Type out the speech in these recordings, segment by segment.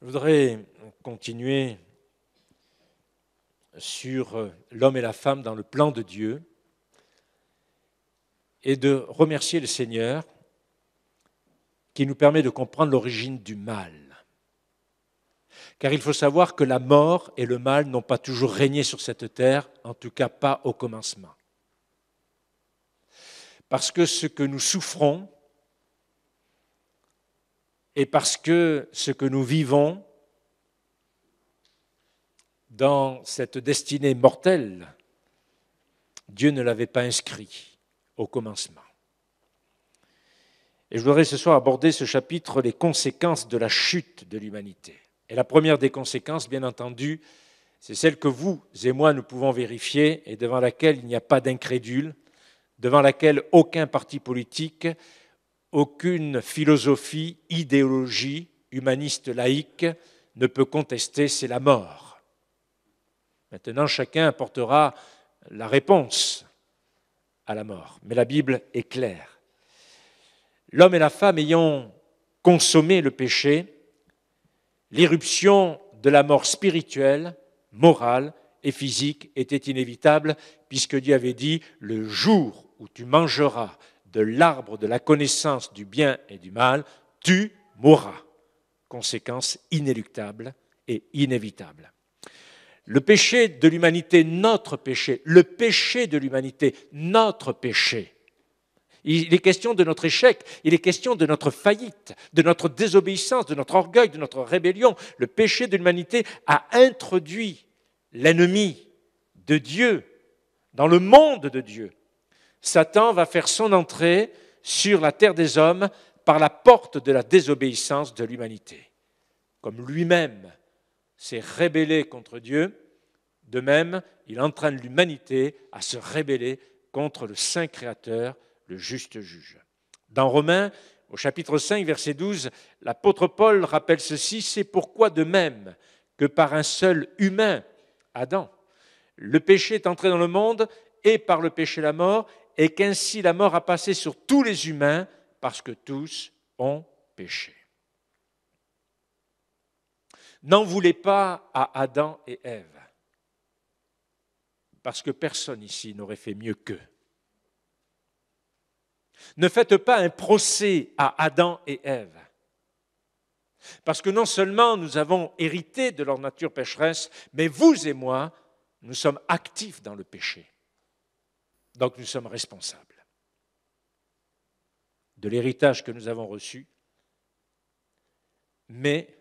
Je voudrais continuer sur euh, l'homme et la femme dans le plan de Dieu et de remercier le Seigneur qui nous permet de comprendre l'origine du mal. Car il faut savoir que la mort et le mal n'ont pas toujours régné sur cette terre, en tout cas pas au commencement. Parce que ce que nous souffrons et parce que ce que nous vivons dans cette destinée mortelle, Dieu ne l'avait pas inscrit au commencement. Et je voudrais ce soir aborder ce chapitre, les conséquences de la chute de l'humanité. Et la première des conséquences, bien entendu, c'est celle que vous et moi nous pouvons vérifier et devant laquelle il n'y a pas d'incrédule, devant laquelle aucun parti politique aucune philosophie, idéologie humaniste laïque ne peut contester, c'est la mort. Maintenant, chacun apportera la réponse à la mort. Mais la Bible est claire. L'homme et la femme ayant consommé le péché, l'irruption de la mort spirituelle, morale et physique était inévitable, puisque Dieu avait dit, le jour où tu mangeras de l'arbre de la connaissance du bien et du mal, tu mourras. Conséquence inéluctable et inévitable. Le péché de l'humanité, notre péché, le péché de l'humanité, notre péché. Il est question de notre échec, il est question de notre faillite, de notre désobéissance, de notre orgueil, de notre rébellion. Le péché de l'humanité a introduit l'ennemi de Dieu dans le monde de Dieu, Satan va faire son entrée sur la terre des hommes par la porte de la désobéissance de l'humanité. Comme lui-même s'est rébellé contre Dieu, de même, il entraîne l'humanité à se rébeller contre le Saint Créateur, le juste juge. Dans Romains, au chapitre 5, verset 12, l'apôtre Paul rappelle ceci, c'est pourquoi de même que par un seul humain, Adam, le péché est entré dans le monde, et par le péché la mort, et qu'ainsi la mort a passé sur tous les humains parce que tous ont péché. N'en voulez pas à Adam et Ève, parce que personne ici n'aurait fait mieux qu'eux. Ne faites pas un procès à Adam et Ève. Parce que non seulement nous avons hérité de leur nature pécheresse, mais vous et moi, nous sommes actifs dans le péché. Donc nous sommes responsables de l'héritage que nous avons reçu, mais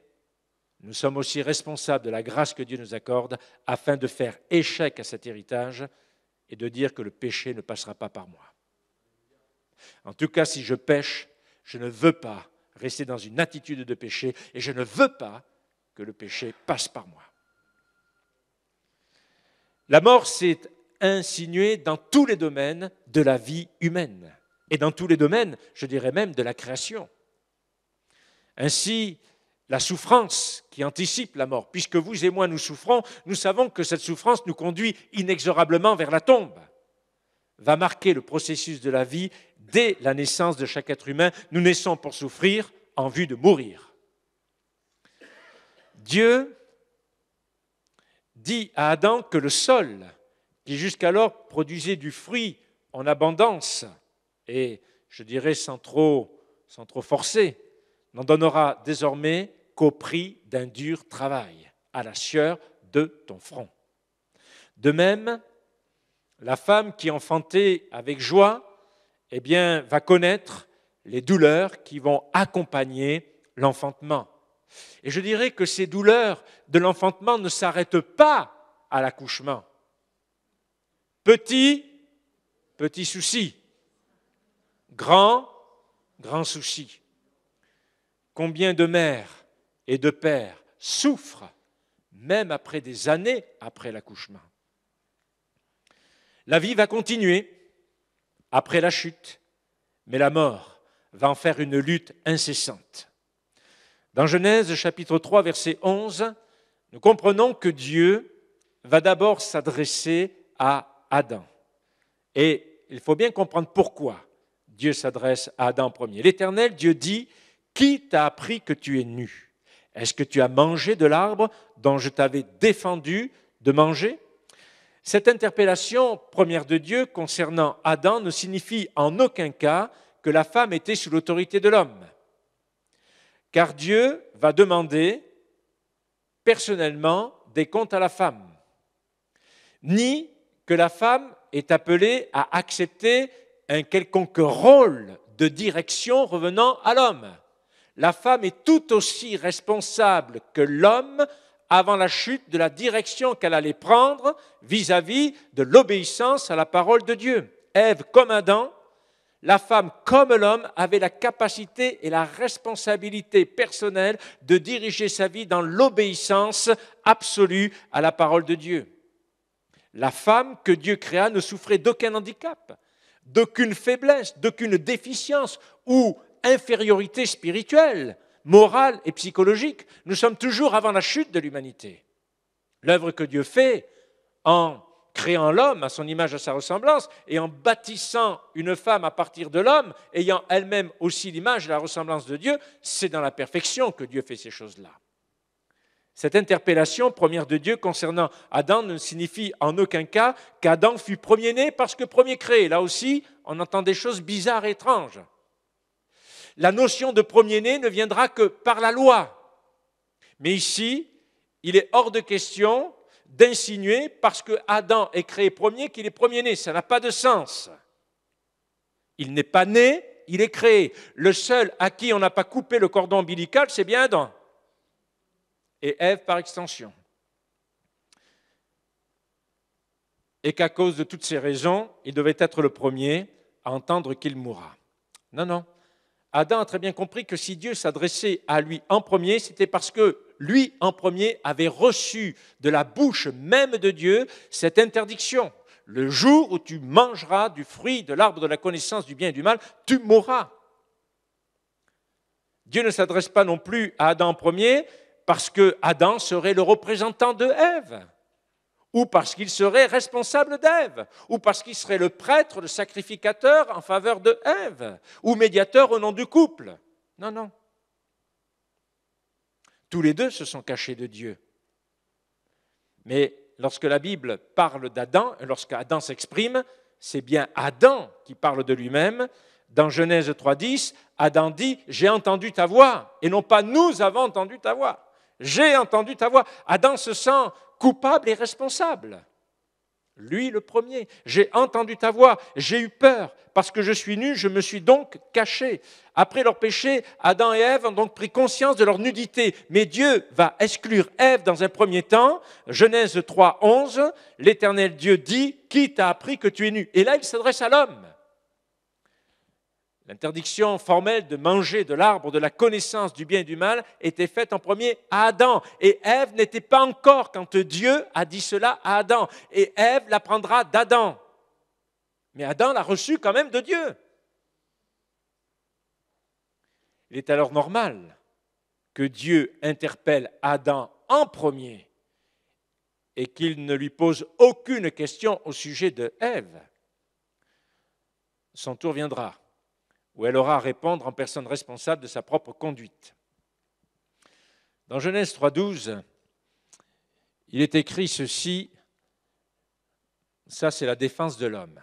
nous sommes aussi responsables de la grâce que Dieu nous accorde afin de faire échec à cet héritage et de dire que le péché ne passera pas par moi. En tout cas, si je pêche, je ne veux pas rester dans une attitude de péché et je ne veux pas que le péché passe par moi. La mort, c'est insinué dans tous les domaines de la vie humaine et dans tous les domaines, je dirais même, de la création. Ainsi, la souffrance qui anticipe la mort, puisque vous et moi nous souffrons, nous savons que cette souffrance nous conduit inexorablement vers la tombe, va marquer le processus de la vie dès la naissance de chaque être humain. Nous naissons pour souffrir en vue de mourir. Dieu dit à Adam que le sol qui jusqu'alors produisait du fruit en abondance, et je dirais sans trop, sans trop forcer, n'en donnera désormais qu'au prix d'un dur travail, à la sueur de ton front. De même, la femme qui enfantait avec joie, eh bien, va connaître les douleurs qui vont accompagner l'enfantement. Et je dirais que ces douleurs de l'enfantement ne s'arrêtent pas à l'accouchement. Petit, petit souci. Grand, grand souci. Combien de mères et de pères souffrent, même après des années après l'accouchement La vie va continuer après la chute, mais la mort va en faire une lutte incessante. Dans Genèse chapitre 3 verset 11, nous comprenons que Dieu va d'abord s'adresser à Adam. Et il faut bien comprendre pourquoi Dieu s'adresse à Adam premier. L'Éternel, Dieu dit, Qui t'a appris que tu es nu Est-ce que tu as mangé de l'arbre dont je t'avais défendu de manger Cette interpellation première de Dieu concernant Adam ne signifie en aucun cas que la femme était sous l'autorité de l'homme. Car Dieu va demander personnellement des comptes à la femme. Ni que la femme est appelée à accepter un quelconque rôle de direction revenant à l'homme. La femme est tout aussi responsable que l'homme avant la chute de la direction qu'elle allait prendre vis-à-vis de l'obéissance à la parole de Dieu. Ève comme Adam, la femme comme l'homme avait la capacité et la responsabilité personnelle de diriger sa vie dans l'obéissance absolue à la parole de Dieu. La femme que Dieu créa ne souffrait d'aucun handicap, d'aucune faiblesse, d'aucune déficience ou infériorité spirituelle, morale et psychologique. Nous sommes toujours avant la chute de l'humanité. L'œuvre que Dieu fait en créant l'homme à son image, et à sa ressemblance, et en bâtissant une femme à partir de l'homme, ayant elle-même aussi l'image et la ressemblance de Dieu, c'est dans la perfection que Dieu fait ces choses-là. Cette interpellation première de Dieu concernant Adam ne signifie en aucun cas qu'Adam fut premier-né parce que premier créé. Là aussi, on entend des choses bizarres et étranges. La notion de premier-né ne viendra que par la loi. Mais ici, il est hors de question d'insinuer parce que Adam est créé premier qu'il est premier-né. Ça n'a pas de sens. Il n'est pas né, il est créé. Le seul à qui on n'a pas coupé le cordon ombilical, c'est bien Adam et Ève par extension. Et qu'à cause de toutes ces raisons, il devait être le premier à entendre qu'il mourra. Non, non. Adam a très bien compris que si Dieu s'adressait à lui en premier, c'était parce que lui en premier avait reçu de la bouche même de Dieu cette interdiction. Le jour où tu mangeras du fruit de l'arbre de la connaissance du bien et du mal, tu mourras. Dieu ne s'adresse pas non plus à Adam en premier, parce que Adam serait le représentant de Ève, ou parce qu'il serait responsable d'Ève, ou parce qu'il serait le prêtre, le sacrificateur en faveur de Ève, ou médiateur au nom du couple. Non, non. Tous les deux se sont cachés de Dieu. Mais lorsque la Bible parle d'Adam, Adam s'exprime, c'est bien Adam qui parle de lui-même. Dans Genèse 3.10, Adam dit, j'ai entendu ta voix, et non pas nous avons entendu ta voix. J'ai entendu ta voix. Adam se sent coupable et responsable. Lui le premier. J'ai entendu ta voix, j'ai eu peur, parce que je suis nu, je me suis donc caché. Après leur péché, Adam et Ève ont donc pris conscience de leur nudité. Mais Dieu va exclure Ève dans un premier temps. Genèse 3, 11, l'Éternel Dieu dit, qui t'a appris que tu es nu Et là, il s'adresse à l'homme. L'interdiction formelle de manger de l'arbre de la connaissance du bien et du mal était faite en premier à Adam. Et Ève n'était pas encore quand Dieu a dit cela à Adam. Et Ève l'apprendra d'Adam. Mais Adam l'a reçue quand même de Dieu. Il est alors normal que Dieu interpelle Adam en premier et qu'il ne lui pose aucune question au sujet de Ève. Son tour viendra où elle aura à répondre en personne responsable de sa propre conduite. Dans Genèse 3.12, il est écrit ceci, ça c'est la défense de l'homme.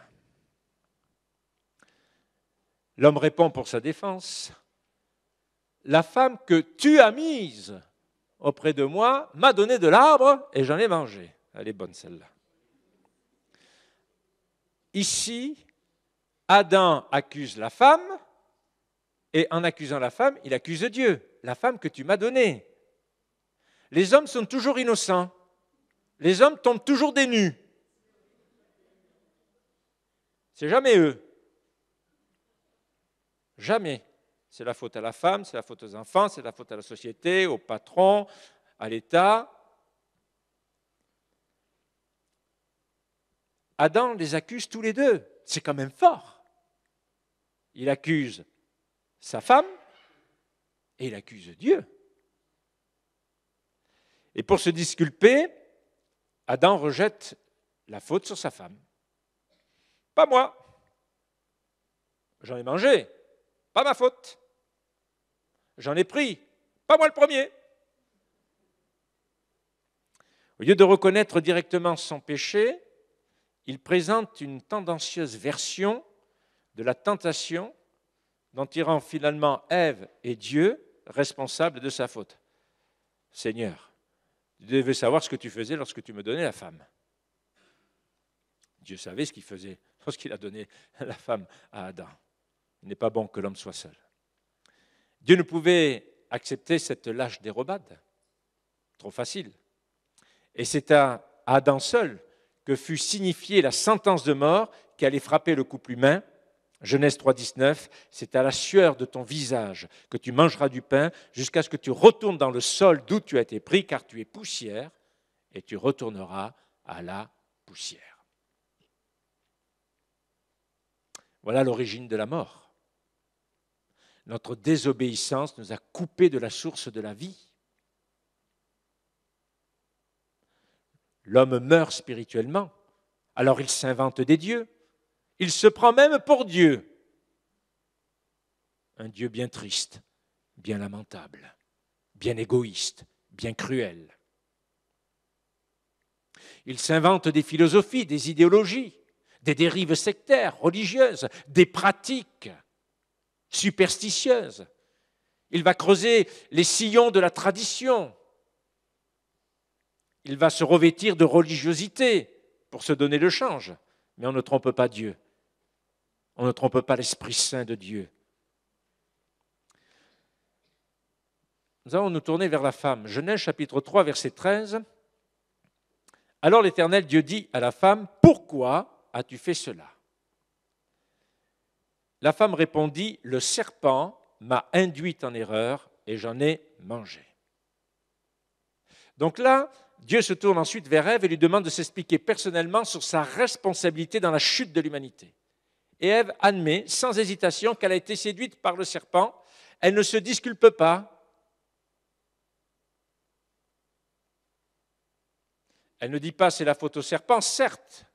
L'homme répond pour sa défense, la femme que tu as mise auprès de moi m'a donné de l'arbre et j'en ai mangé. Elle est bonne celle-là. Ici, Adam accuse la femme, et en accusant la femme, il accuse Dieu, la femme que tu m'as donnée. Les hommes sont toujours innocents. Les hommes tombent toujours des nus. C'est jamais eux. Jamais. C'est la faute à la femme, c'est la faute aux enfants, c'est la faute à la société, au patron, à l'État. Adam les accuse tous les deux. C'est quand même fort. Il accuse sa femme et il accuse Dieu. Et pour se disculper, Adam rejette la faute sur sa femme. Pas moi. J'en ai mangé. Pas ma faute. J'en ai pris. Pas moi le premier. Au lieu de reconnaître directement son péché, il présente une tendancieuse version de la tentation dont tirant finalement Ève et Dieu responsables de sa faute. Seigneur, tu devais savoir ce que tu faisais lorsque tu me donnais la femme. Dieu savait ce qu'il faisait lorsqu'il a donné la femme à Adam. Il n'est pas bon que l'homme soit seul. Dieu ne pouvait accepter cette lâche dérobade, trop facile. Et c'est à Adam seul que fut signifiée la sentence de mort qui allait frapper le couple humain Genèse 3.19, c'est à la sueur de ton visage que tu mangeras du pain jusqu'à ce que tu retournes dans le sol d'où tu as été pris, car tu es poussière, et tu retourneras à la poussière. Voilà l'origine de la mort. Notre désobéissance nous a coupés de la source de la vie. L'homme meurt spirituellement, alors il s'invente des dieux il se prend même pour Dieu. Un Dieu bien triste, bien lamentable, bien égoïste, bien cruel. Il s'invente des philosophies, des idéologies, des dérives sectaires, religieuses, des pratiques superstitieuses. Il va creuser les sillons de la tradition. Il va se revêtir de religiosité pour se donner le change. Mais on ne trompe pas Dieu. On ne trompe pas l'Esprit Saint de Dieu. Nous allons nous tourner vers la femme. Genèse chapitre 3, verset 13. Alors l'Éternel Dieu dit à la femme, Pourquoi as-tu fait cela La femme répondit, Le serpent m'a induite en erreur et j'en ai mangé. Donc là, Dieu se tourne ensuite vers Ève et lui demande de s'expliquer personnellement sur sa responsabilité dans la chute de l'humanité et Ève admet sans hésitation qu'elle a été séduite par le serpent. Elle ne se disculpe pas. Elle ne dit pas c'est la faute au serpent, certes.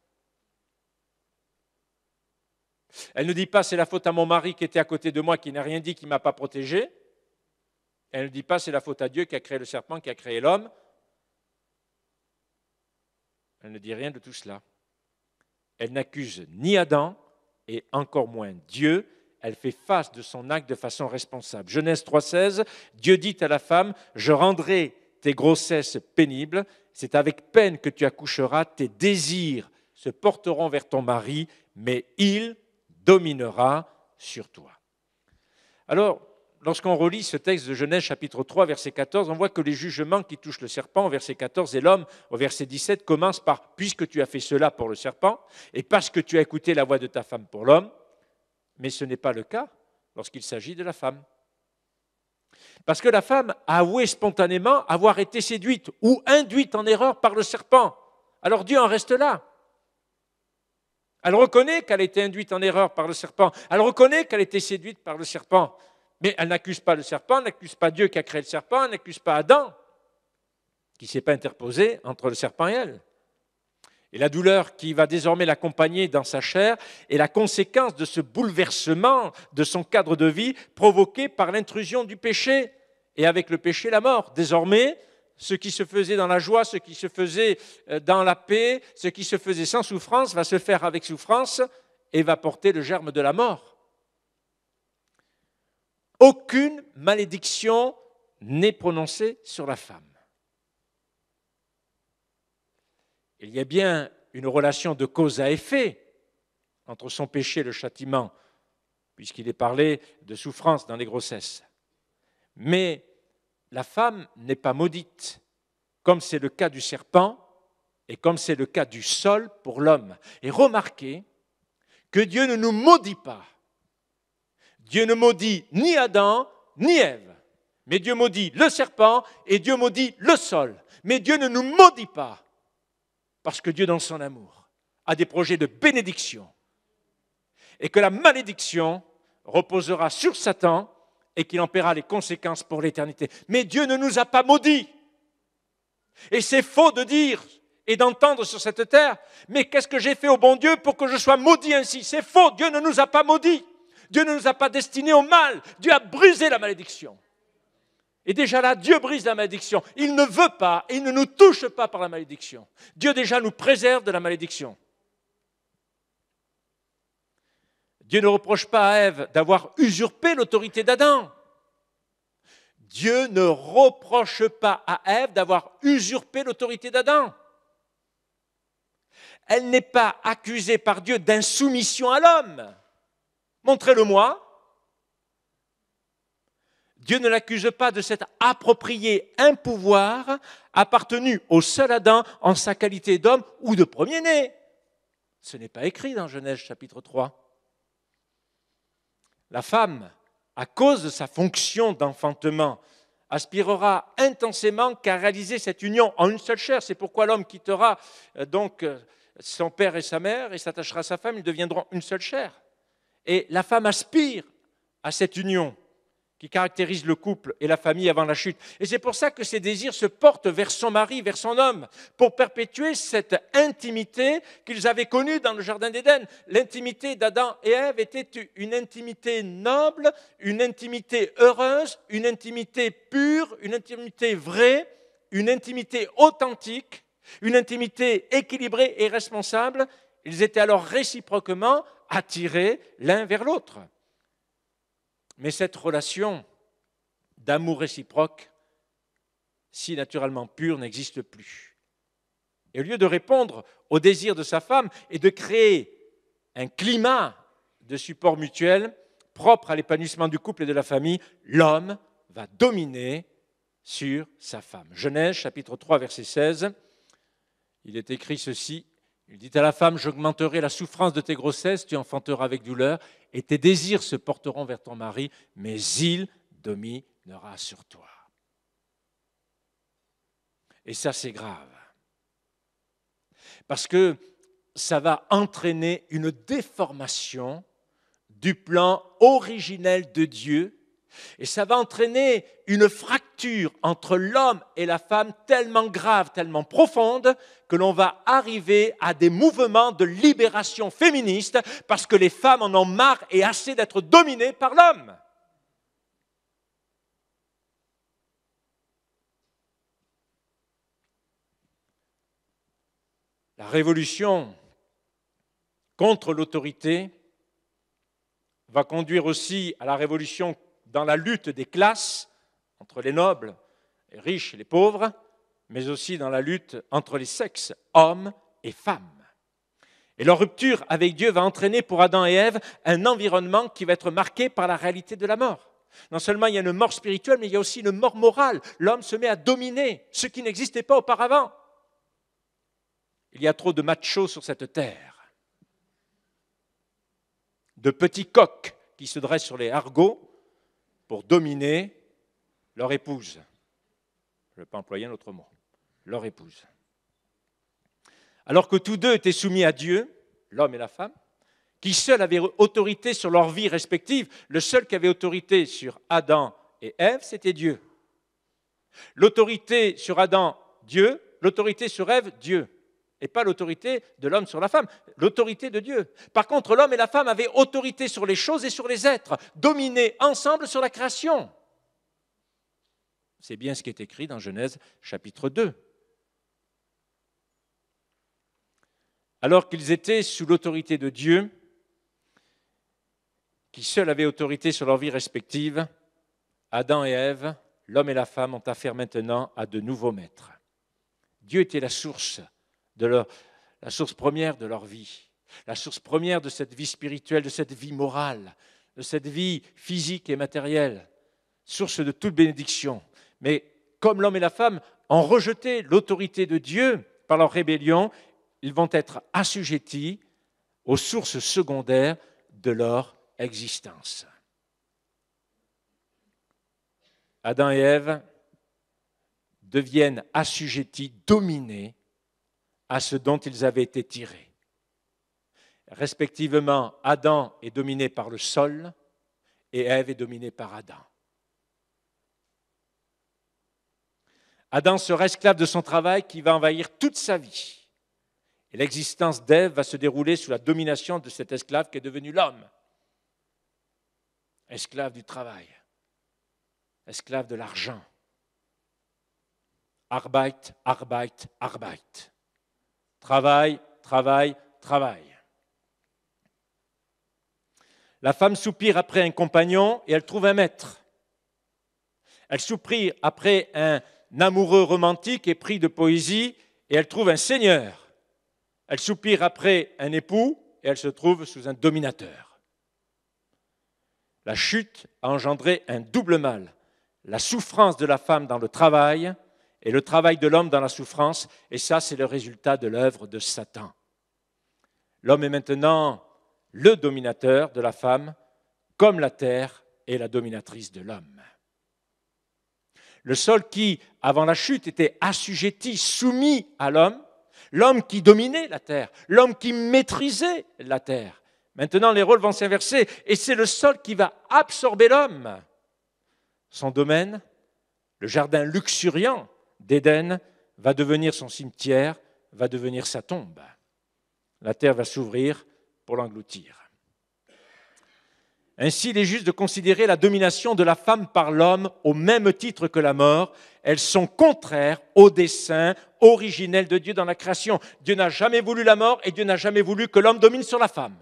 Elle ne dit pas c'est la faute à mon mari qui était à côté de moi, qui n'a rien dit, qui ne m'a pas protégé. Elle ne dit pas c'est la faute à Dieu qui a créé le serpent, qui a créé l'homme. Elle ne dit rien de tout cela. Elle n'accuse ni Adam, et encore moins Dieu, elle fait face de son acte de façon responsable. Genèse 3.16, Dieu dit à la femme, je rendrai tes grossesses pénibles, c'est avec peine que tu accoucheras, tes désirs se porteront vers ton mari, mais il dominera sur toi. Alors, lorsqu'on relit ce texte de Genèse chapitre 3, verset 14, on voit que les jugements qui touchent le serpent, au verset 14, et l'homme, au verset 17, commencent par « puisque tu as fait cela pour le serpent, et parce que tu as écouté la voix de ta femme pour l'homme ». Mais ce n'est pas le cas lorsqu'il s'agit de la femme. Parce que la femme a avoué spontanément avoir été séduite ou induite en erreur par le serpent. Alors Dieu en reste là. Elle reconnaît qu'elle a été induite en erreur par le serpent. Elle reconnaît qu'elle a été séduite par le serpent. Mais elle n'accuse pas le serpent, elle n'accuse pas Dieu qui a créé le serpent, elle n'accuse pas Adam qui ne s'est pas interposé entre le serpent et elle. Et la douleur qui va désormais l'accompagner dans sa chair est la conséquence de ce bouleversement de son cadre de vie provoqué par l'intrusion du péché et avec le péché la mort. Désormais, ce qui se faisait dans la joie, ce qui se faisait euh, dans la paix, ce qui se faisait sans souffrance va se faire avec souffrance et va porter le germe de la mort. Aucune malédiction n'est prononcée sur la femme. Il y a bien une relation de cause à effet entre son péché et le châtiment, puisqu'il est parlé de souffrance dans les grossesses. Mais la femme n'est pas maudite, comme c'est le cas du serpent et comme c'est le cas du sol pour l'homme. Et remarquez que Dieu ne nous maudit pas, Dieu ne maudit ni Adam ni Ève, mais Dieu maudit le serpent et Dieu maudit le sol. Mais Dieu ne nous maudit pas, parce que Dieu, dans son amour, a des projets de bénédiction. Et que la malédiction reposera sur Satan et qu'il en paiera les conséquences pour l'éternité. Mais Dieu ne nous a pas maudits. Et c'est faux de dire et d'entendre sur cette terre, mais qu'est-ce que j'ai fait au bon Dieu pour que je sois maudit ainsi C'est faux, Dieu ne nous a pas maudits. Dieu ne nous a pas destinés au mal. Dieu a brisé la malédiction. Et déjà là, Dieu brise la malédiction. Il ne veut pas, il ne nous touche pas par la malédiction. Dieu déjà nous préserve de la malédiction. Dieu ne reproche pas à Ève d'avoir usurpé l'autorité d'Adam. Dieu ne reproche pas à Ève d'avoir usurpé l'autorité d'Adam. Elle n'est pas accusée par Dieu d'insoumission à l'homme. Montrez-le-moi. Dieu ne l'accuse pas de s'être approprié un pouvoir appartenu au seul Adam en sa qualité d'homme ou de premier-né. Ce n'est pas écrit dans Genèse chapitre 3. La femme, à cause de sa fonction d'enfantement, aspirera intensément qu'à réaliser cette union en une seule chair. C'est pourquoi l'homme quittera euh, donc euh, son père et sa mère et s'attachera à sa femme, ils deviendront une seule chair. Et la femme aspire à cette union qui caractérise le couple et la famille avant la chute. Et c'est pour ça que ses désirs se portent vers son mari, vers son homme, pour perpétuer cette intimité qu'ils avaient connue dans le Jardin d'Éden. L'intimité d'Adam et Ève était une intimité noble, une intimité heureuse, une intimité pure, une intimité vraie, une intimité authentique, une intimité équilibrée et responsable. Ils étaient alors réciproquement attirés l'un vers l'autre. Mais cette relation d'amour réciproque, si naturellement pure, n'existe plus. Et au lieu de répondre au désir de sa femme et de créer un climat de support mutuel propre à l'épanouissement du couple et de la famille, l'homme va dominer sur sa femme. Genèse chapitre 3 verset 16, il est écrit ceci, il dit à la femme, j'augmenterai la souffrance de tes grossesses, tu enfanteras avec douleur, et tes désirs se porteront vers ton mari, mais il dominera sur toi. Et ça, c'est grave. Parce que ça va entraîner une déformation du plan originel de Dieu et ça va entraîner une fracture entre l'homme et la femme tellement grave, tellement profonde, que l'on va arriver à des mouvements de libération féministe parce que les femmes en ont marre et assez d'être dominées par l'homme. La révolution contre l'autorité va conduire aussi à la révolution dans la lutte des classes entre les nobles, les riches et les pauvres, mais aussi dans la lutte entre les sexes, hommes et femmes. Et leur rupture avec Dieu va entraîner pour Adam et Ève un environnement qui va être marqué par la réalité de la mort. Non seulement il y a une mort spirituelle, mais il y a aussi une mort morale. L'homme se met à dominer ce qui n'existait pas auparavant. Il y a trop de machos sur cette terre, de petits coqs qui se dressent sur les argots pour dominer leur épouse. Je ne vais pas employer un autre mot. Leur épouse. Alors que tous deux étaient soumis à Dieu, l'homme et la femme, qui seuls avaient autorité sur leur vie respective, le seul qui avait autorité sur Adam et Ève, c'était Dieu. L'autorité sur Adam, Dieu. L'autorité sur Ève, Dieu et pas l'autorité de l'homme sur la femme, l'autorité de Dieu. Par contre, l'homme et la femme avaient autorité sur les choses et sur les êtres, dominés ensemble sur la création. C'est bien ce qui est écrit dans Genèse chapitre 2. Alors qu'ils étaient sous l'autorité de Dieu, qui seul avait autorité sur leur vie respective, Adam et Ève, l'homme et la femme, ont affaire maintenant à de nouveaux maîtres. Dieu était la source de leur, la source première de leur vie, la source première de cette vie spirituelle, de cette vie morale, de cette vie physique et matérielle, source de toute bénédiction. Mais comme l'homme et la femme ont rejeté l'autorité de Dieu par leur rébellion, ils vont être assujettis aux sources secondaires de leur existence. Adam et Ève deviennent assujettis, dominés à ce dont ils avaient été tirés. Respectivement, Adam est dominé par le sol et Ève est dominée par Adam. Adam sera esclave de son travail qui va envahir toute sa vie. Et l'existence d'Ève va se dérouler sous la domination de cet esclave qui est devenu l'homme. Esclave du travail, esclave de l'argent. Arbeit, Arbeit, Arbeit. Travail, travail, travail. La femme soupire après un compagnon et elle trouve un maître. Elle soupire après un amoureux romantique et pris de poésie et elle trouve un seigneur. Elle soupire après un époux et elle se trouve sous un dominateur. La chute a engendré un double mal, la souffrance de la femme dans le travail et le travail de l'homme dans la souffrance, et ça c'est le résultat de l'œuvre de Satan. L'homme est maintenant le dominateur de la femme, comme la terre est la dominatrice de l'homme. Le sol qui, avant la chute, était assujetti, soumis à l'homme, l'homme qui dominait la terre, l'homme qui maîtrisait la terre. Maintenant, les rôles vont s'inverser et c'est le sol qui va absorber l'homme. Son domaine, le jardin luxuriant d'Éden va devenir son cimetière, va devenir sa tombe. La terre va s'ouvrir pour l'engloutir. Ainsi, il est juste de considérer la domination de la femme par l'homme au même titre que la mort. Elles sont contraires au dessein originel de Dieu dans la création. Dieu n'a jamais voulu la mort et Dieu n'a jamais voulu que l'homme domine sur la femme.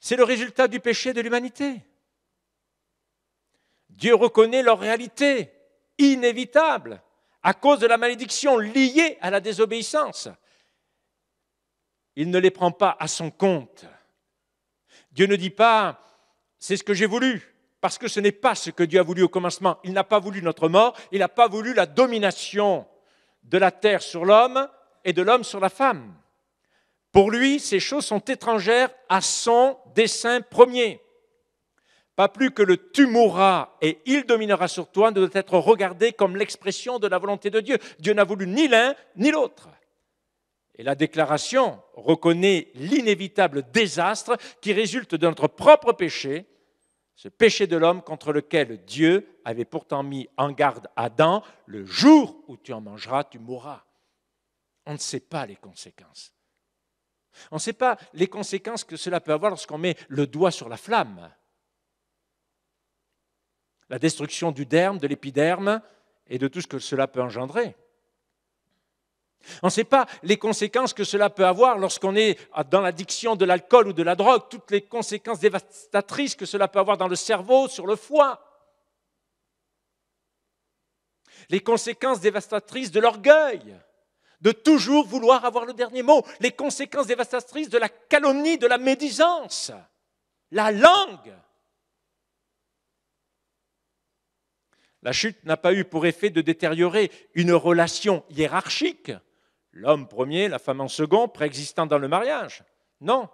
C'est le résultat du péché de l'humanité. Dieu reconnaît leur réalité, inévitable, à cause de la malédiction liée à la désobéissance. Il ne les prend pas à son compte. Dieu ne dit pas, c'est ce que j'ai voulu, parce que ce n'est pas ce que Dieu a voulu au commencement. Il n'a pas voulu notre mort, il n'a pas voulu la domination de la terre sur l'homme et de l'homme sur la femme. Pour lui, ces choses sont étrangères à son dessein premier pas plus que le tu mourras et il dominera sur toi ne doit être regardé comme l'expression de la volonté de Dieu. Dieu n'a voulu ni l'un ni l'autre. Et la déclaration reconnaît l'inévitable désastre qui résulte de notre propre péché, ce péché de l'homme contre lequel Dieu avait pourtant mis en garde Adam, le jour où tu en mangeras, tu mourras. On ne sait pas les conséquences. On ne sait pas les conséquences que cela peut avoir lorsqu'on met le doigt sur la flamme la destruction du derme, de l'épiderme et de tout ce que cela peut engendrer. On ne sait pas les conséquences que cela peut avoir lorsqu'on est dans l'addiction de l'alcool ou de la drogue, toutes les conséquences dévastatrices que cela peut avoir dans le cerveau, sur le foie. Les conséquences dévastatrices de l'orgueil, de toujours vouloir avoir le dernier mot. Les conséquences dévastatrices de la calomnie, de la médisance. La langue, La chute n'a pas eu pour effet de détériorer une relation hiérarchique, l'homme premier, la femme en second, préexistant dans le mariage. Non,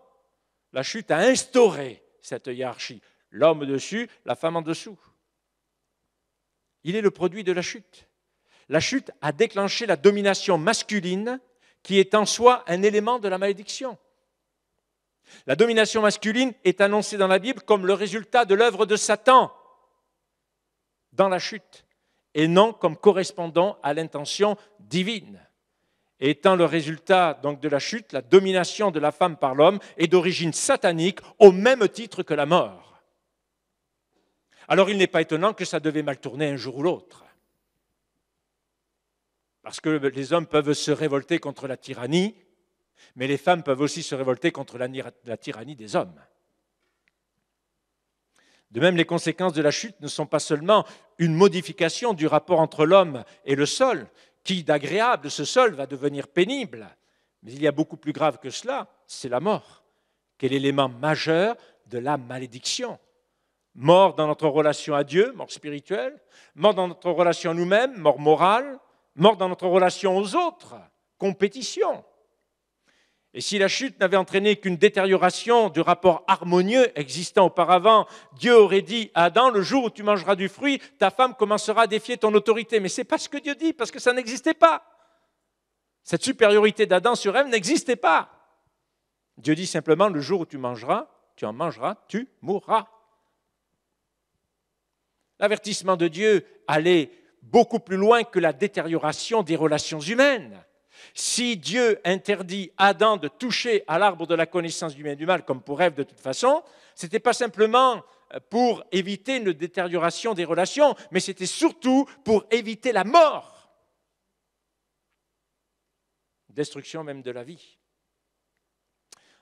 la chute a instauré cette hiérarchie, l'homme dessus, la femme en dessous. Il est le produit de la chute. La chute a déclenché la domination masculine qui est en soi un élément de la malédiction. La domination masculine est annoncée dans la Bible comme le résultat de l'œuvre de Satan dans la chute et non comme correspondant à l'intention divine. Et étant le résultat donc de la chute, la domination de la femme par l'homme est d'origine satanique au même titre que la mort. Alors il n'est pas étonnant que ça devait mal tourner un jour ou l'autre. Parce que les hommes peuvent se révolter contre la tyrannie, mais les femmes peuvent aussi se révolter contre la tyrannie des hommes. De même, les conséquences de la chute ne sont pas seulement une modification du rapport entre l'homme et le sol, qui d'agréable ce sol va devenir pénible, mais il y a beaucoup plus grave que cela, c'est la mort, qui est l'élément majeur de la malédiction. Mort dans notre relation à Dieu, mort spirituelle, mort dans notre relation à nous-mêmes, mort morale, mort dans notre relation aux autres, compétition. Et si la chute n'avait entraîné qu'une détérioration du rapport harmonieux existant auparavant, Dieu aurait dit à Adam, le jour où tu mangeras du fruit, ta femme commencera à défier ton autorité. Mais ce n'est pas ce que Dieu dit, parce que ça n'existait pas. Cette supériorité d'Adam sur Ève n'existait pas. Dieu dit simplement, le jour où tu mangeras, tu en mangeras, tu mourras. L'avertissement de Dieu allait beaucoup plus loin que la détérioration des relations humaines. Si Dieu interdit Adam de toucher à l'arbre de la connaissance du bien et du mal, comme pour Ève de toute façon, ce n'était pas simplement euh, pour éviter une détérioration des relations, mais c'était surtout pour éviter la mort, destruction même de la vie.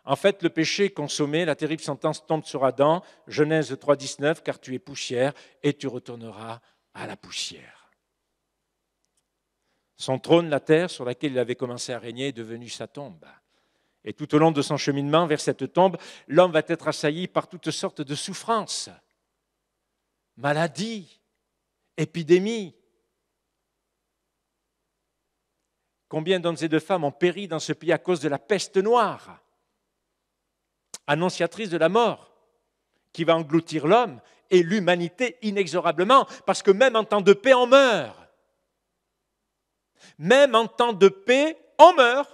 En fait, le péché consommé, la terrible sentence tombe sur Adam, Genèse 3.19, car tu es poussière et tu retourneras à la poussière. Son trône, la terre sur laquelle il avait commencé à régner, est devenue sa tombe. Et tout au long de son cheminement vers cette tombe, l'homme va être assailli par toutes sortes de souffrances, maladies, épidémies. Combien d'hommes et de femmes ont péri dans ce pays à cause de la peste noire, annonciatrice de la mort, qui va engloutir l'homme et l'humanité inexorablement, parce que même en temps de paix, on meurt. Même en temps de paix, on meurt.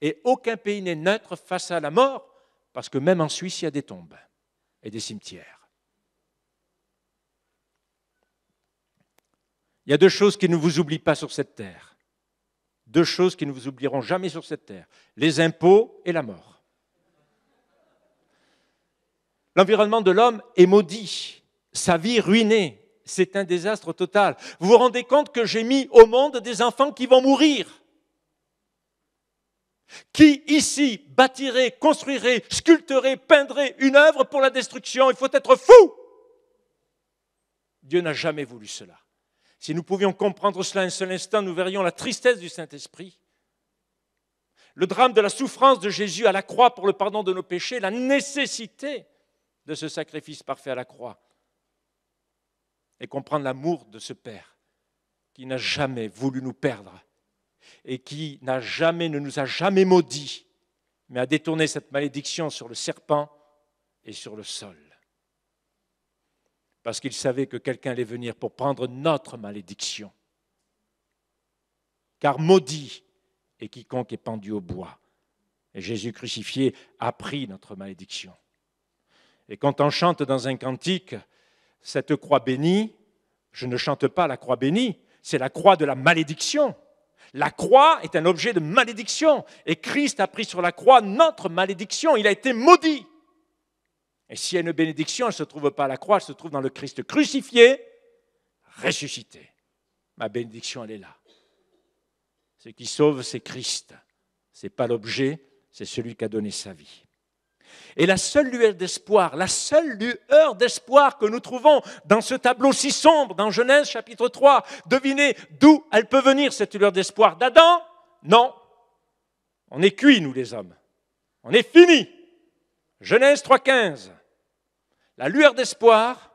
Et aucun pays n'est neutre face à la mort, parce que même en Suisse, il y a des tombes et des cimetières. Il y a deux choses qui ne vous oublient pas sur cette terre. Deux choses qui ne vous oublieront jamais sur cette terre. Les impôts et la mort. L'environnement de l'homme est maudit, sa vie ruinée, c'est un désastre total. Vous vous rendez compte que j'ai mis au monde des enfants qui vont mourir Qui ici bâtirait, construirait, sculpterait, peindrait une œuvre pour la destruction Il faut être fou Dieu n'a jamais voulu cela. Si nous pouvions comprendre cela un seul instant, nous verrions la tristesse du Saint-Esprit, le drame de la souffrance de Jésus à la croix pour le pardon de nos péchés, la nécessité de ce sacrifice parfait à la croix et comprendre l'amour de ce Père qui n'a jamais voulu nous perdre et qui n'a jamais, ne nous a jamais maudits, mais a détourné cette malédiction sur le serpent et sur le sol. Parce qu'il savait que quelqu'un allait venir pour prendre notre malédiction. Car maudit est quiconque est pendu au bois. Et Jésus crucifié a pris notre malédiction. Et quand on chante dans un cantique, cette croix bénie, je ne chante pas la croix bénie, c'est la croix de la malédiction. La croix est un objet de malédiction. Et Christ a pris sur la croix notre malédiction. Il a été maudit. Et si y a une bénédiction, elle ne se trouve pas à la croix, elle se trouve dans le Christ crucifié, ressuscité. Ma bénédiction, elle est là. Ce qui sauve, c'est Christ. Ce n'est pas l'objet, c'est celui qui a donné sa vie. Et la seule lueur d'espoir, la seule lueur d'espoir que nous trouvons dans ce tableau si sombre, dans Genèse chapitre 3, devinez d'où elle peut venir, cette lueur d'espoir D'Adam Non. On est cuit, nous les hommes. On est fini. Genèse 3.15. La lueur d'espoir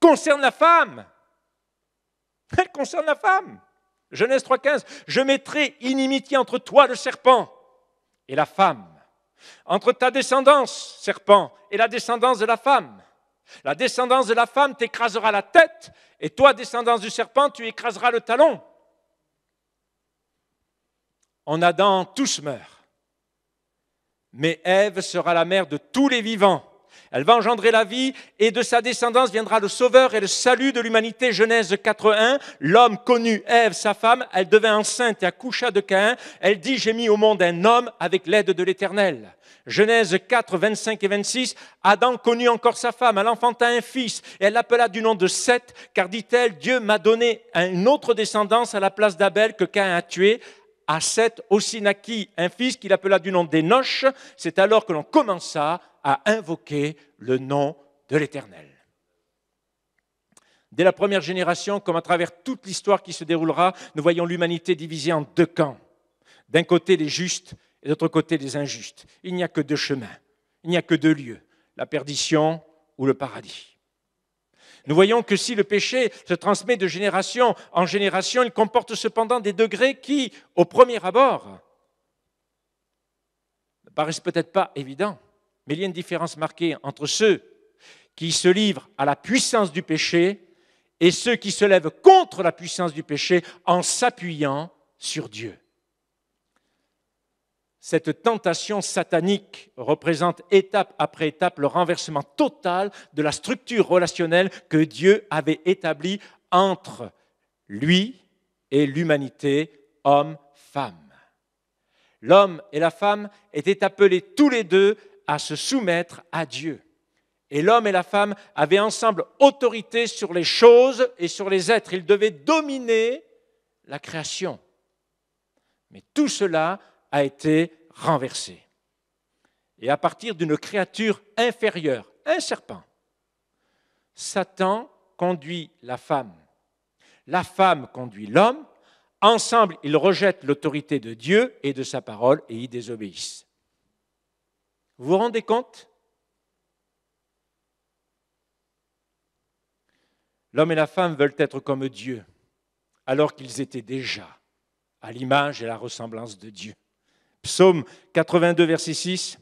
concerne la femme. Elle concerne la femme. Genèse 3.15. Je mettrai inimitié entre toi, le serpent, et la femme entre ta descendance, serpent, et la descendance de la femme. La descendance de la femme t'écrasera la tête, et toi, descendance du serpent, tu écraseras le talon. En Adam, tous meurent. Mais Ève sera la mère de tous les vivants. Elle va engendrer la vie et de sa descendance viendra le sauveur et le salut de l'humanité. Genèse 4.1. L'homme connut Ève, sa femme. Elle devint enceinte et accoucha de Caïn. Elle dit, j'ai mis au monde un homme avec l'aide de l'éternel. Genèse 4, 25 et 26. Adam connut encore sa femme. Elle enfanta un fils et elle l'appela du nom de Seth, car dit-elle, Dieu m'a donné une autre descendance à la place d'Abel que Caïn a tué. À Seth aussi naquit un fils qu'il appela du nom d'Enoch. C'est alors que l'on commença à invoquer le nom de l'Éternel. Dès la première génération, comme à travers toute l'histoire qui se déroulera, nous voyons l'humanité divisée en deux camps. D'un côté les justes et d'autre côté les injustes. Il n'y a que deux chemins, il n'y a que deux lieux, la perdition ou le paradis. Nous voyons que si le péché se transmet de génération en génération, il comporte cependant des degrés qui, au premier abord, ne paraissent peut-être pas évidents. Mais il y a une différence marquée entre ceux qui se livrent à la puissance du péché et ceux qui se lèvent contre la puissance du péché en s'appuyant sur Dieu. Cette tentation satanique représente étape après étape le renversement total de la structure relationnelle que Dieu avait établie entre lui et l'humanité, homme-femme. L'homme et la femme étaient appelés tous les deux à se soumettre à Dieu. Et l'homme et la femme avaient ensemble autorité sur les choses et sur les êtres. Ils devaient dominer la création. Mais tout cela a été renversé. Et à partir d'une créature inférieure, un serpent, Satan conduit la femme. La femme conduit l'homme. Ensemble, ils rejettent l'autorité de Dieu et de sa parole et y désobéissent. Vous vous rendez compte L'homme et la femme veulent être comme Dieu, alors qu'ils étaient déjà à l'image et à la ressemblance de Dieu. Psaume 82, verset 6.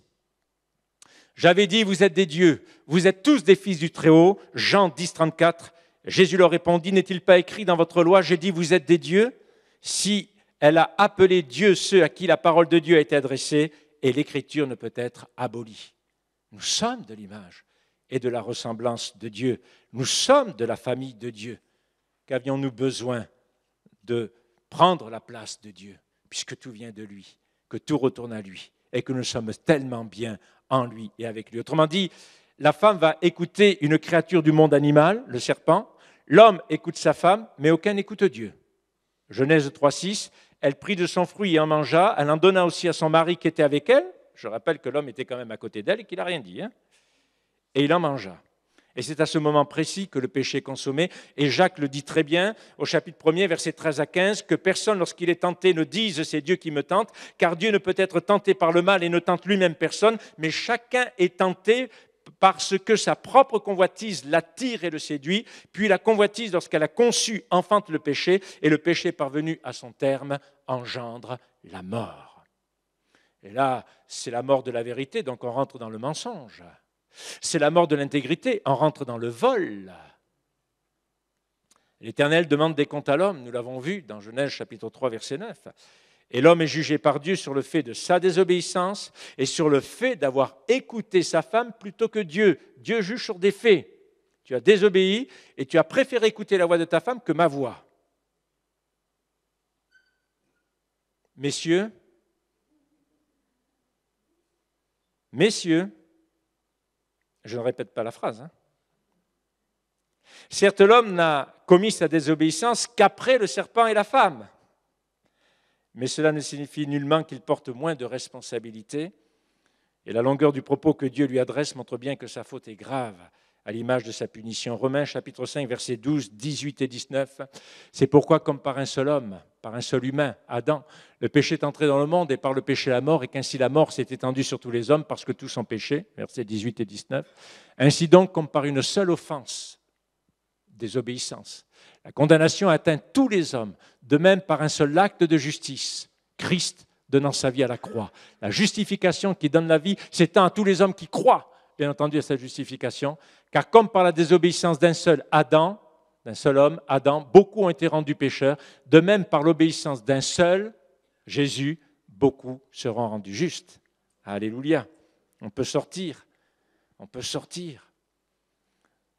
J'avais dit, vous êtes des dieux, vous êtes tous des fils du Très-Haut. Jean 10, 34. Jésus leur répondit, n'est-il pas écrit dans votre loi, j'ai dit, vous êtes des dieux Si elle a appelé Dieu ceux à qui la parole de Dieu a été adressée, et l'écriture ne peut être abolie. Nous sommes de l'image et de la ressemblance de Dieu. Nous sommes de la famille de Dieu. Qu'avions-nous besoin de prendre la place de Dieu, puisque tout vient de lui, que tout retourne à lui, et que nous sommes tellement bien en lui et avec lui. Autrement dit, la femme va écouter une créature du monde animal, le serpent, l'homme écoute sa femme, mais aucun n'écoute Dieu. Genèse 3.6, elle prit de son fruit et en mangea. Elle en donna aussi à son mari qui était avec elle. Je rappelle que l'homme était quand même à côté d'elle et qu'il n'a rien dit. Hein. et il en mangea. Et c'est à ce moment précis que le péché est consommé. Et Jacques le dit très bien au chapitre 1er, versets 13 à 15, que personne, lorsqu'il est tenté, ne dise c'est Dieu qui me tente, car Dieu ne peut être tenté par le mal et ne tente lui-même personne, mais chacun est tenté parce que sa propre convoitise l'attire et le séduit, puis la convoitise, lorsqu'elle a conçu, enfante le péché, et le péché parvenu à son terme engendre la mort. Et là, c'est la mort de la vérité, donc on rentre dans le mensonge. C'est la mort de l'intégrité, on rentre dans le vol. L'Éternel demande des comptes à l'homme, nous l'avons vu dans Genèse chapitre 3 verset 9. Et l'homme est jugé par Dieu sur le fait de sa désobéissance et sur le fait d'avoir écouté sa femme plutôt que Dieu. Dieu juge sur des faits. Tu as désobéi et tu as préféré écouter la voix de ta femme que ma voix. Messieurs, messieurs, je ne répète pas la phrase. Hein. Certes, l'homme n'a commis sa désobéissance qu'après le serpent et la femme mais cela ne signifie nullement qu'il porte moins de responsabilité, Et la longueur du propos que Dieu lui adresse montre bien que sa faute est grave, à l'image de sa punition. Romains chapitre 5, versets 12, 18 et 19. C'est pourquoi, comme par un seul homme, par un seul humain, Adam, le péché est entré dans le monde et par le péché la mort, et qu'ainsi la mort s'est étendue sur tous les hommes parce que tous ont péché. Versets 18 et 19. Ainsi donc, comme par une seule offense, désobéissance, la condamnation atteint tous les hommes, de même par un seul acte de justice, Christ donnant sa vie à la croix. La justification qui donne la vie s'étend à tous les hommes qui croient, bien entendu, à cette justification, car comme par la désobéissance d'un seul Adam, d'un seul homme, Adam, beaucoup ont été rendus pécheurs, de même par l'obéissance d'un seul, Jésus, beaucoup seront rendus justes. Alléluia. On peut sortir, on peut sortir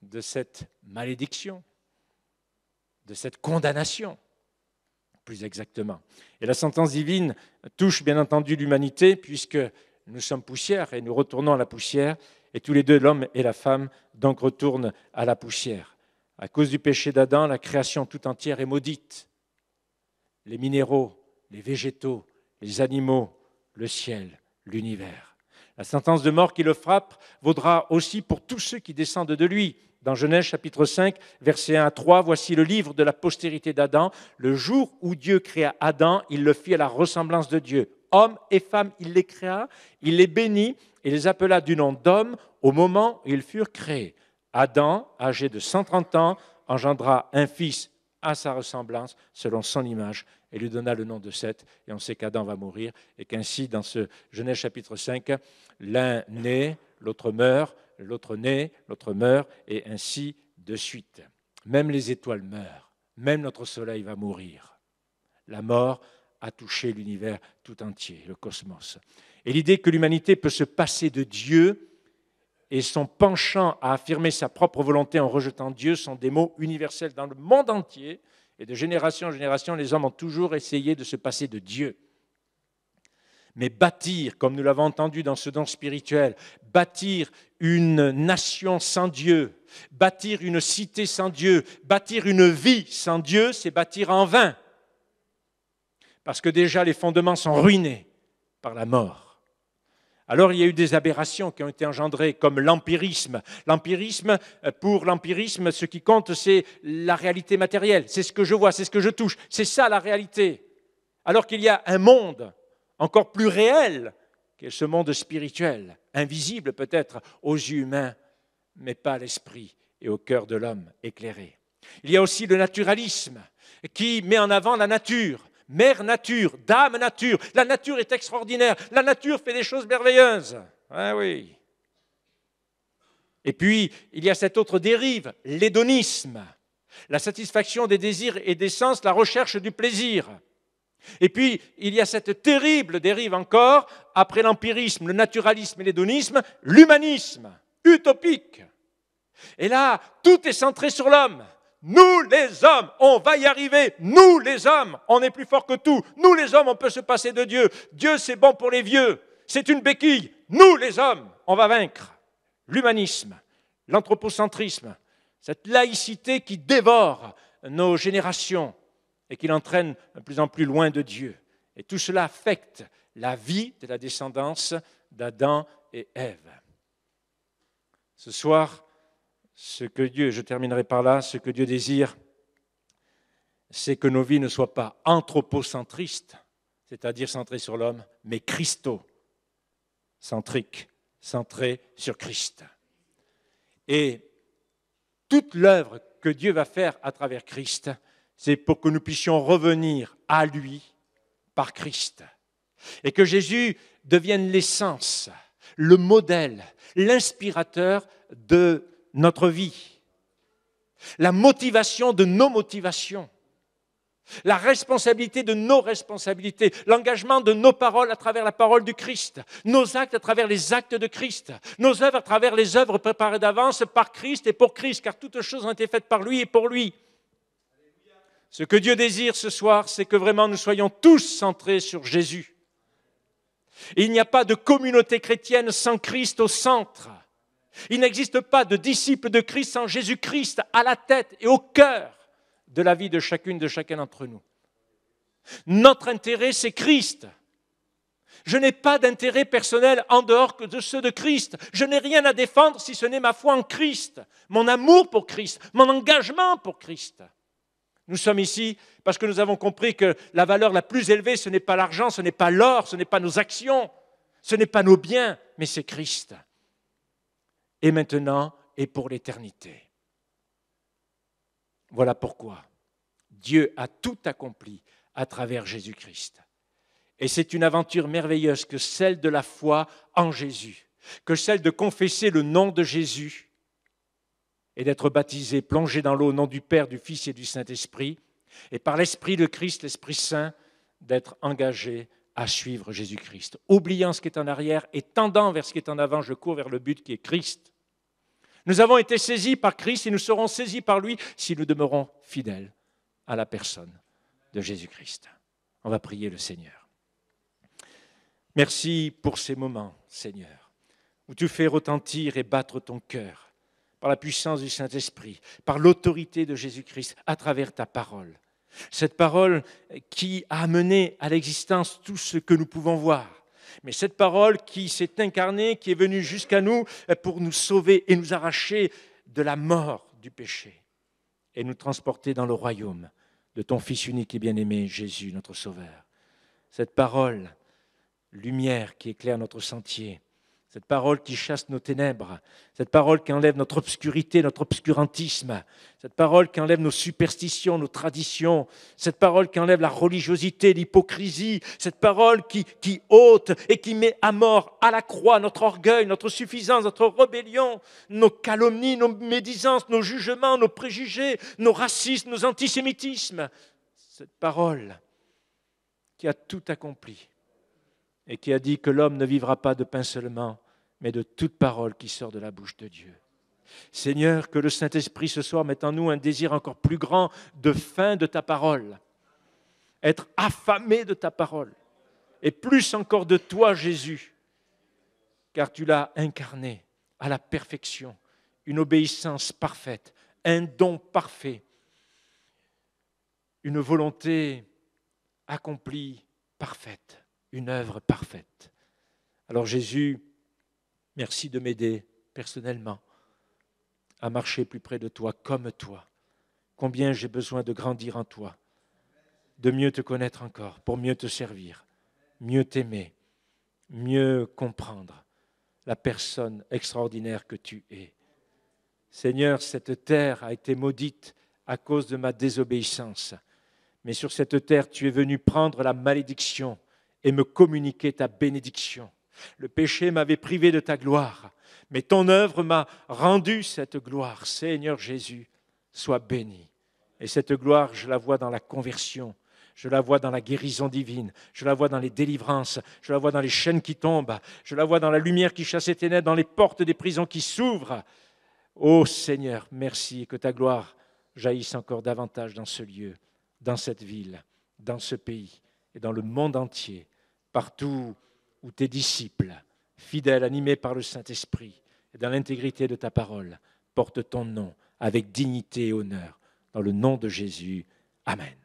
de cette malédiction de cette condamnation, plus exactement. Et la sentence divine touche bien entendu l'humanité, puisque nous sommes poussière et nous retournons à la poussière, et tous les deux, l'homme et la femme, donc retournent à la poussière. À cause du péché d'Adam, la création tout entière est maudite. Les minéraux, les végétaux, les animaux, le ciel, l'univers. La sentence de mort qui le frappe vaudra aussi pour tous ceux qui descendent de lui, dans Genèse chapitre 5, verset 1 à 3, voici le livre de la postérité d'Adam. Le jour où Dieu créa Adam, il le fit à la ressemblance de Dieu. Hommes et femmes, il les créa, il les bénit et les appela du nom d'homme au moment où ils furent créés. Adam, âgé de 130 ans, engendra un fils à sa ressemblance, selon son image, et lui donna le nom de Seth. Et on sait qu'Adam va mourir, et qu'ainsi, dans ce Genèse chapitre 5, l'un naît, l'autre meurt, l'autre naît, l'autre meurt, et ainsi de suite. Même les étoiles meurent, même notre Soleil va mourir. La mort a touché l'univers tout entier, le cosmos. Et l'idée que l'humanité peut se passer de Dieu et son penchant à affirmer sa propre volonté en rejetant Dieu sont des mots universels dans le monde entier. Et de génération en génération, les hommes ont toujours essayé de se passer de Dieu mais bâtir, comme nous l'avons entendu dans ce don spirituel, bâtir une nation sans Dieu, bâtir une cité sans Dieu, bâtir une vie sans Dieu, c'est bâtir en vain. Parce que déjà les fondements sont ruinés par la mort. Alors il y a eu des aberrations qui ont été engendrées, comme l'empirisme. L'empirisme, euh, pour l'empirisme, ce qui compte, c'est la réalité matérielle, c'est ce que je vois, c'est ce que je touche, c'est ça la réalité. Alors qu'il y a un monde encore plus réel qu'est ce monde spirituel, invisible peut-être aux yeux humains, mais pas à l'esprit et au cœur de l'homme éclairé. Il y a aussi le naturalisme qui met en avant la nature, mère nature, dame nature. La nature est extraordinaire, la nature fait des choses merveilleuses. Ah oui. Et puis, il y a cette autre dérive, l'hédonisme, la satisfaction des désirs et des sens, la recherche du plaisir. Et puis, il y a cette terrible dérive encore, après l'empirisme, le naturalisme et l'hédonisme, l'humanisme, utopique. Et là, tout est centré sur l'homme. Nous les hommes, on va y arriver. Nous les hommes, on est plus fort que tout. Nous les hommes, on peut se passer de Dieu. Dieu, c'est bon pour les vieux. C'est une béquille. Nous les hommes, on va vaincre. L'humanisme, l'anthropocentrisme, cette laïcité qui dévore nos générations, et qu'il entraîne de plus en plus loin de Dieu. Et tout cela affecte la vie de la descendance d'Adam et Ève. Ce soir, ce que Dieu, je terminerai par là, ce que Dieu désire, c'est que nos vies ne soient pas anthropocentristes, c'est-à-dire centrées sur l'homme, mais christocentriques, centrées sur Christ. Et toute l'œuvre que Dieu va faire à travers Christ, c'est pour que nous puissions revenir à lui par Christ. Et que Jésus devienne l'essence, le modèle, l'inspirateur de notre vie, la motivation de nos motivations, la responsabilité de nos responsabilités, l'engagement de nos paroles à travers la parole du Christ, nos actes à travers les actes de Christ, nos œuvres à travers les œuvres préparées d'avance par Christ et pour Christ, car toutes choses ont été faites par lui et pour lui. Ce que Dieu désire ce soir, c'est que vraiment nous soyons tous centrés sur Jésus. il n'y a pas de communauté chrétienne sans Christ au centre. Il n'existe pas de disciples de Christ sans Jésus-Christ à la tête et au cœur de la vie de chacune de chacun d'entre nous. Notre intérêt, c'est Christ. Je n'ai pas d'intérêt personnel en dehors que de ceux de Christ. Je n'ai rien à défendre si ce n'est ma foi en Christ, mon amour pour Christ, mon engagement pour Christ. Nous sommes ici parce que nous avons compris que la valeur la plus élevée, ce n'est pas l'argent, ce n'est pas l'or, ce n'est pas nos actions, ce n'est pas nos biens, mais c'est Christ. Et maintenant et pour l'éternité. Voilà pourquoi Dieu a tout accompli à travers Jésus-Christ. Et c'est une aventure merveilleuse que celle de la foi en Jésus, que celle de confesser le nom de Jésus, et d'être baptisé, plongé dans l'eau au nom du Père, du Fils et du Saint-Esprit, et par l'Esprit de Christ, l'Esprit Saint, d'être engagé à suivre Jésus-Christ. Oubliant ce qui est en arrière et tendant vers ce qui est en avant, je cours vers le but qui est Christ. Nous avons été saisis par Christ et nous serons saisis par lui si nous demeurons fidèles à la personne de Jésus-Christ. On va prier le Seigneur. Merci pour ces moments, Seigneur, où tu fais retentir et battre ton cœur par la puissance du Saint-Esprit, par l'autorité de Jésus-Christ, à travers ta parole. Cette parole qui a amené à l'existence tout ce que nous pouvons voir. Mais cette parole qui s'est incarnée, qui est venue jusqu'à nous pour nous sauver et nous arracher de la mort du péché et nous transporter dans le royaume de ton Fils unique et bien-aimé, Jésus, notre Sauveur. Cette parole, lumière qui éclaire notre sentier, cette parole qui chasse nos ténèbres, cette parole qui enlève notre obscurité, notre obscurantisme, cette parole qui enlève nos superstitions, nos traditions, cette parole qui enlève la religiosité, l'hypocrisie, cette parole qui, qui ôte et qui met à mort, à la croix, notre orgueil, notre suffisance, notre rébellion, nos calomnies, nos médisances, nos jugements, nos préjugés, nos racismes, nos antisémitismes. Cette parole qui a tout accompli et qui a dit que l'homme ne vivra pas de pain seulement, mais de toute parole qui sort de la bouche de Dieu. Seigneur, que le Saint-Esprit ce soir mette en nous un désir encore plus grand de fin de ta parole, être affamé de ta parole, et plus encore de toi, Jésus, car tu l'as incarné à la perfection, une obéissance parfaite, un don parfait, une volonté accomplie parfaite, une œuvre parfaite. Alors Jésus, Merci de m'aider personnellement à marcher plus près de toi comme toi. Combien j'ai besoin de grandir en toi, de mieux te connaître encore, pour mieux te servir, mieux t'aimer, mieux comprendre la personne extraordinaire que tu es. Seigneur, cette terre a été maudite à cause de ma désobéissance. Mais sur cette terre, tu es venu prendre la malédiction et me communiquer ta bénédiction. Le péché m'avait privé de ta gloire, mais ton œuvre m'a rendu cette gloire. Seigneur Jésus, sois béni. Et cette gloire, je la vois dans la conversion, je la vois dans la guérison divine, je la vois dans les délivrances, je la vois dans les chaînes qui tombent, je la vois dans la lumière qui chasse les ténèbres, dans les portes des prisons qui s'ouvrent. Ô Seigneur, merci que ta gloire jaillisse encore davantage dans ce lieu, dans cette ville, dans ce pays et dans le monde entier, partout où tes disciples, fidèles, animés par le Saint-Esprit, et dans l'intégrité de ta parole, portent ton nom avec dignité et honneur. Dans le nom de Jésus. Amen.